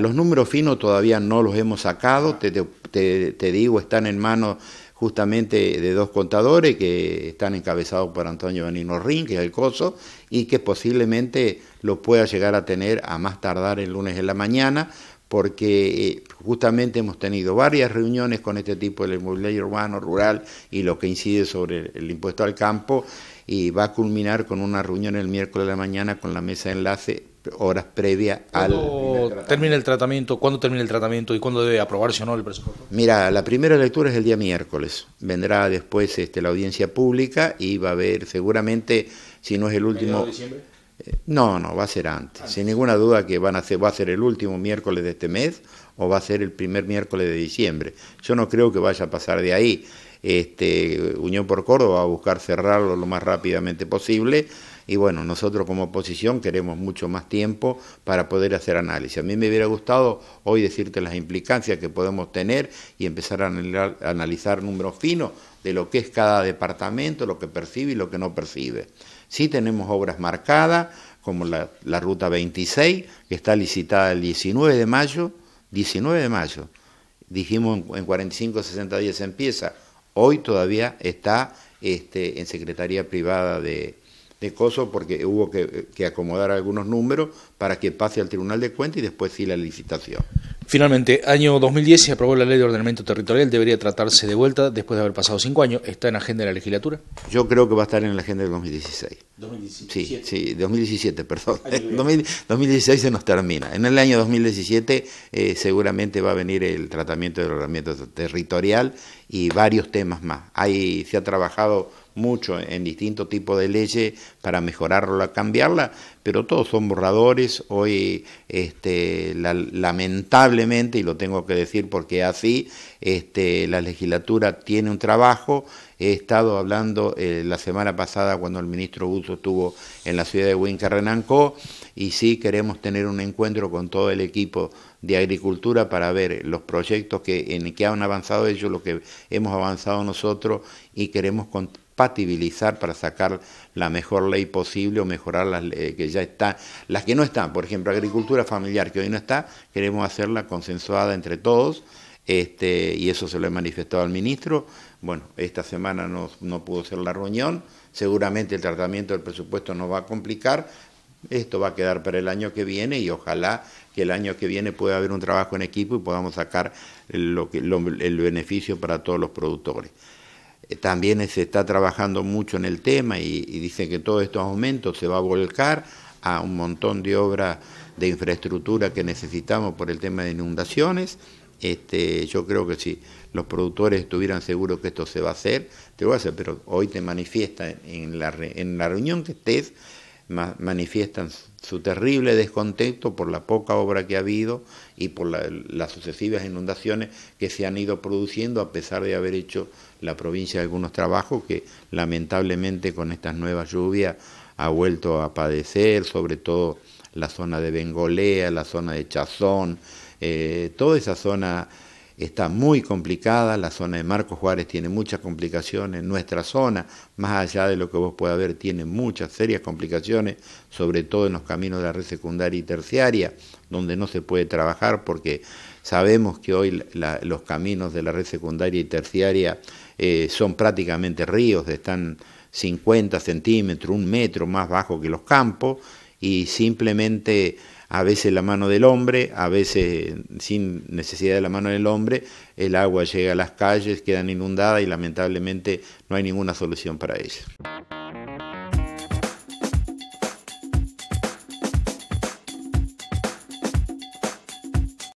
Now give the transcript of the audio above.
Los números finos todavía no los hemos sacado, te, te, digo, están en manos justamente de dos contadores que están encabezados por Antonio Benino Rin, que es el COSO, y que posiblemente lo pueda llegar a tener a más tardar el lunes en la mañana, porque eh, justamente hemos tenido varias reuniones con este tipo de inmobiliario urbano, rural y lo que incide sobre el impuesto al campo, y va a culminar con una reunión el miércoles de la mañana con la mesa de enlace horas previas al... termina el tratamiento? ¿Cuándo termina el tratamiento y cuándo debe aprobarse o no el presupuesto? Mira, la primera lectura es el día miércoles. Vendrá después este, la audiencia pública y va a haber seguramente, si no es el último... De diciembre? Eh, no, no, va a ser antes. Sin ninguna duda que van a va a ser el último miércoles de este mes o va a ser el primer miércoles de diciembre. Yo no creo que vaya a pasar de ahí. Este, Unión por Córdoba va a buscar cerrarlo lo más rápidamente posible y bueno, nosotros como oposición queremos mucho más tiempo para poder hacer análisis. A mí me hubiera gustado hoy decirte las implicancias que podemos tener y empezar a analizar números finos de lo que es cada departamento, lo que percibe y lo que no percibe. Sí tenemos obras marcadas, como la, la Ruta 26, que está licitada el 19 de mayo, 19 de mayo. Dijimos en 45 60 días empieza. Hoy todavía está este, en Secretaría Privada de, de Coso porque hubo que, que acomodar algunos números para que pase al Tribunal de Cuentas y después sí la licitación. Finalmente, año 2010 se aprobó la ley de ordenamiento territorial. Debería tratarse de vuelta después de haber pasado cinco años. ¿Está en la agenda de la legislatura? Yo creo que va a estar en la agenda del 2016. 2017. Sí, sí 2017, perdón. 2016 se nos termina. En el año 2017 eh, seguramente va a venir el tratamiento del ordenamiento territorial y varios temas más. Ahí se ha trabajado mucho en distintos tipos de leyes para mejorarla, cambiarla, pero todos son borradores. Hoy, este, lamentablemente, y lo tengo que decir porque así, este, la legislatura tiene un trabajo. He estado hablando eh, la semana pasada cuando el ministro Buzo estuvo en la ciudad de Huinca y sí queremos tener un encuentro con todo el equipo de agricultura para ver los proyectos que, en que han avanzado ellos, lo que hemos avanzado nosotros y queremos para sacar la mejor ley posible o mejorar las que ya están, las que no están, por ejemplo, agricultura familiar que hoy no está, queremos hacerla consensuada entre todos, este, y eso se lo he manifestado al ministro. Bueno, esta semana no, pudo ser la reunión, seguramente el tratamiento del presupuesto nos va a complicar, esto va a quedar para el año que viene y ojalá que el año que viene pueda haber un trabajo en equipo y podamos sacar lo que, el beneficio para todos los productores. Eh, también se está trabajando mucho en el tema y, y dice que todos estos aumentos se va a volcar a un montón de obras de infraestructura que necesitamos por el tema de inundaciones. Este, yo creo que si los productores estuvieran seguros que esto se va a hacer, te lo voy a hacer, pero hoy te manifiesta en la, en la reunión que estés manifiestan su terrible descontento por la poca obra que ha habido y por las sucesivas inundaciones que se han ido produciendo a pesar de haber hecho la provincia algunos trabajos que lamentablemente con estas nuevas lluvias ha vuelto a padecer, sobre todo la zona de Bengolea, la zona de Chazón, eh, toda esa zona está muy complicada, la zona de Marcos Juárez tiene muchas complicaciones, nuestra zona, más allá de lo que vos puedas ver, tiene muchas serias complicaciones, sobre todo en los caminos de la red secundaria y terciaria, donde no se puede trabajar porque sabemos que hoy los caminos de la red secundaria y terciaria eh, son prácticamente ríos, están 50 centímetros, un metro más bajo que los campos, y simplemente a veces la mano del hombre, a veces sin necesidad de la mano del hombre, el agua llega a las calles, quedan inundadas y lamentablemente no hay ninguna solución para ello.